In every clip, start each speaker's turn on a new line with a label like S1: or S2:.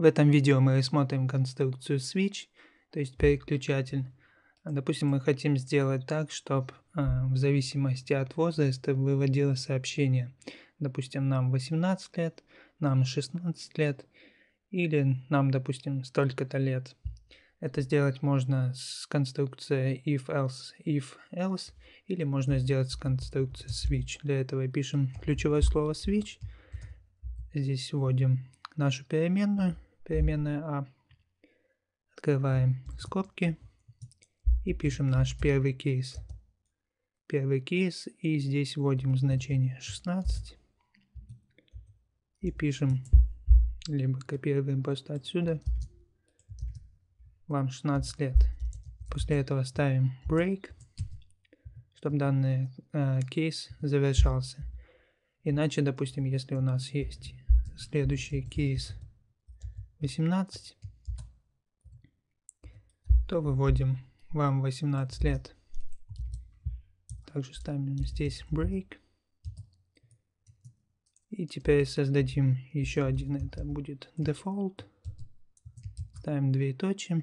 S1: В этом видео мы рассмотрим конструкцию switch, то есть переключатель. Допустим, мы хотим сделать так, чтобы э, в зависимости от возраста выводило сообщение. Допустим, нам 18 лет, нам 16 лет или нам, допустим, столько-то лет. Это сделать можно с конструкцией if-else, if-else, или можно сделать с конструкцией switch. Для этого пишем ключевое слово switch, здесь вводим нашу переменную, переменная а. Открываем скобки и пишем наш первый кейс. Первый кейс и здесь вводим значение 16 и пишем, либо копируем просто отсюда. Вам 16 лет. После этого ставим break, чтобы данный э, кейс завершался. Иначе, допустим, если у нас есть следующий кейс 18, то выводим вам 18 лет. Также ставим здесь break. И теперь создадим еще один, это будет default. Ставим две точки.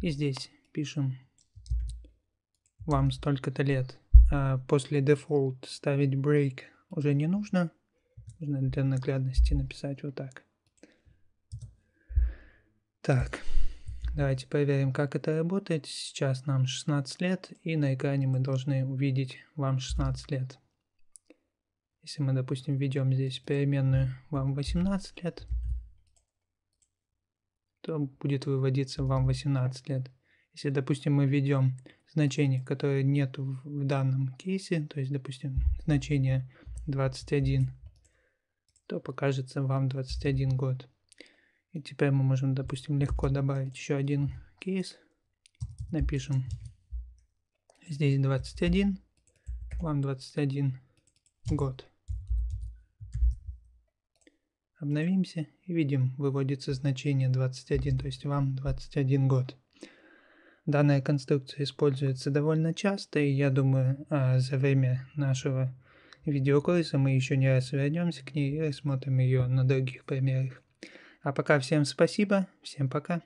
S1: И здесь пишем вам столько-то лет. А после default ставить break уже не нужно. Нужно для наглядности написать вот так. Так, давайте проверим, как это работает. Сейчас нам 16 лет, и на экране мы должны увидеть вам 16 лет. Если мы, допустим, введем здесь переменную вам 18 лет, то будет выводиться вам 18 лет. Если, допустим, мы введем значение, которое нет в данном кейсе, то есть, допустим, значение 21, то покажется вам 21 год. И теперь мы можем, допустим, легко добавить еще один кейс. Напишем здесь 21, вам 21 год. Обновимся и видим, выводится значение 21, то есть вам 21 год. Данная конструкция используется довольно часто, и я думаю, а, за время нашего видеокурса мы еще не раз вернемся к ней и рассмотрим ее на других примерах. А пока всем спасибо, всем пока.